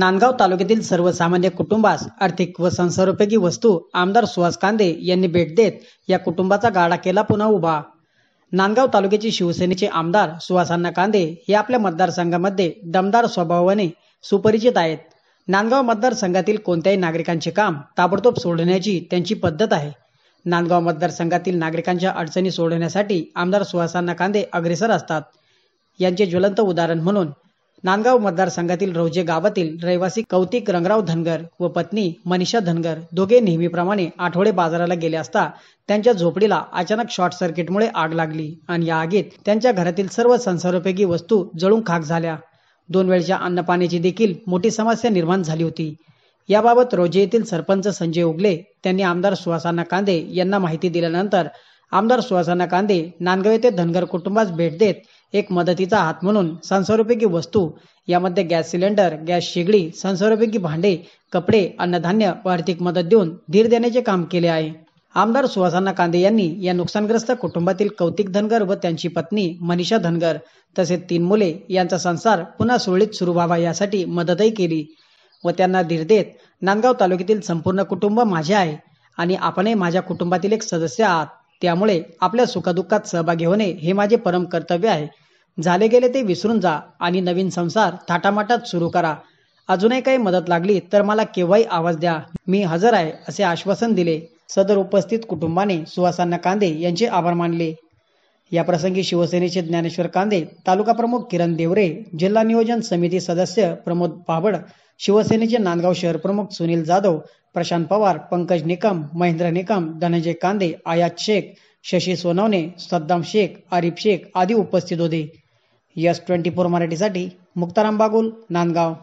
नांदगाव तालुक्यातील सर्वसामान्य कुटुंबास आर्थिक व संसारोपयोगी वस्तू आमदार सुहास कांदे यांनी भेट देत या कुटुंबाचा गाडा केला पुन्हा उभा नांदगाव तालुक्याचे शिवसेनेचे आमदार सुहासांना कांदे हे आपल्या मतदारसंघामध्ये दमदार स्वभावाने सुपरिचित आहेत नांदगाव मतदारसंघातील कोणत्याही नागरिकांचे काम ताबडतोब सोडण्याची त्यांची पद्धत आहे नांदगाव मतदारसंघातील नागरिकांच्या अडचणी सोडवण्यासाठी आमदार सुहासांना कांदे अग्रेसर असतात यांचे ज्वलंत उदाहरण म्हणून नांदगाव मतदारसंघातील रोजे गावातील रहिवासी कौतिक रंगराव धनगर व पत्नी मनीषा धनगर दोघे नेहमीप्रमाणे आठवडे बाजाराला गेले असता त्यांच्या झोपडीला अचानक शॉर्ट सर्किटमुळे आग लागली आणि या आगीत त्यांच्या घरातील सर्व संसारोपयोगी वस्तू जळून खाक झाल्या दोन वेळच्या अन्नपाण्याची देखील मोठी समस्या निर्माण झाली होती याबाबत रोजे येथील सरपंच संजय उगले त्यांनी आमदार सुहासाना कांदे यांना माहिती दिल्यानंतर आमदार सुहासना कांदे नांदगाव येथे धनगर कुटुंबास भेट देत एक मदतीचा हात म्हणून संसारोपयोगी वस्तू यामध्ये गॅस सिलेंडर गॅस शेगडी संसारोपयोगी भांडे कपडे अन्नधान्य व आर्थिक मदत देऊन धीर देण्याचे काम केले आहे आमदार सुहासना कांदे यांनी या नुकसानग्रस्त कुटुंबातील कौतिक धनगर व त्यांची पत्नी मनीषा धनगर तसेच तीन मुले यांचा संसार पुन्हा सुरळीत सुरू व्हावा यासाठी मदतही केली व त्यांना धीर देत नांदगाव तालुक्यातील संपूर्ण कुटुंब माझे आहे आणि आपणही माझ्या कुटुंबातील एक सदस्य आहात त्यामुळे आपल्या सुखदुःखात सहभागी होणे हे माझे परम कर्तव्य आहे झाले गेले ते विसरून जा आणि नवीन संसार थाटामाटात सुरू करा अजूनही काही मदत लागली तर मला केव्हाही आवाज द्या मी हजर आहे असे आश्वासन दिले सदर उपस्थित कुटुंबाने सुहासांना कांदे यांचे आभार मानले याप्रसंगी शिवसेनेचे ज्ञानेश्वर कांदे तालुका प्रमुख किरण देवरे जिल्हा नियोजन समिती सदस्य प्रमोद पाबड शिवसेनेचे नांदगाव शहर प्रमुख सुनील जाधव प्रशांत पवार पंकज निकम महेंद्र निकम धनंजय कांदे आयात शेख शशी सोनवणे सद्दाम शेख आरिफ शेख आदी उपस्थित होते यस ट्वेंटी फोर मराठीसाठी मुक्ताराम बागुल नांदगाव